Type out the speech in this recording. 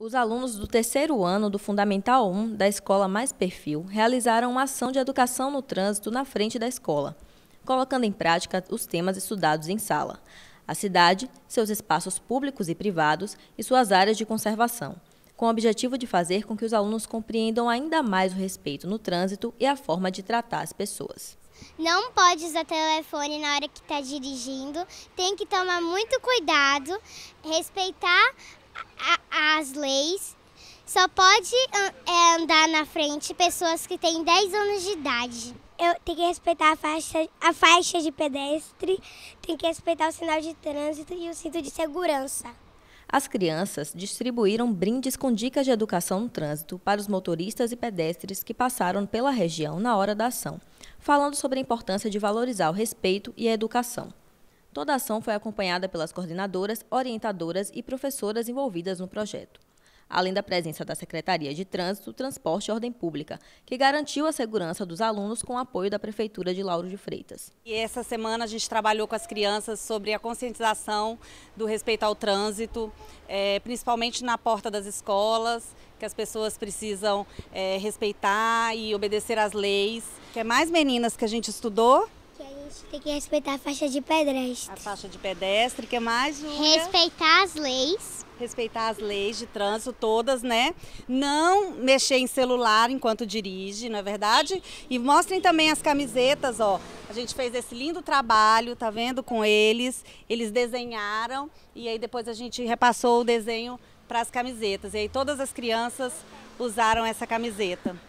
Os alunos do terceiro ano do Fundamental 1 da Escola Mais Perfil realizaram uma ação de educação no trânsito na frente da escola, colocando em prática os temas estudados em sala, a cidade, seus espaços públicos e privados e suas áreas de conservação, com o objetivo de fazer com que os alunos compreendam ainda mais o respeito no trânsito e a forma de tratar as pessoas. Não pode usar telefone na hora que está dirigindo, tem que tomar muito cuidado, respeitar as leis. Só pode ah, é, andar na frente pessoas que têm 10 anos de idade. Eu tenho que respeitar a faixa, a faixa de pedestre, tem que respeitar o sinal de trânsito e o cinto de segurança. As crianças distribuíram brindes com dicas de educação no trânsito para os motoristas e pedestres que passaram pela região na hora da ação, falando sobre a importância de valorizar o respeito e a educação. Toda a ação foi acompanhada pelas coordenadoras, orientadoras e professoras envolvidas no projeto. Além da presença da Secretaria de Trânsito, Transporte e Ordem Pública, que garantiu a segurança dos alunos com o apoio da Prefeitura de Lauro de Freitas. E essa semana a gente trabalhou com as crianças sobre a conscientização do respeito ao trânsito, é, principalmente na porta das escolas, que as pessoas precisam é, respeitar e obedecer às leis. Quer é mais meninas que a gente estudou gente tem que respeitar a faixa de pedestre. A faixa de pedestre, que é mais? Julia? Respeitar as leis. Respeitar as leis de trânsito todas, né? Não mexer em celular enquanto dirige, não é verdade? E mostrem também as camisetas, ó. A gente fez esse lindo trabalho, tá vendo, com eles. Eles desenharam e aí depois a gente repassou o desenho para as camisetas. E aí todas as crianças usaram essa camiseta.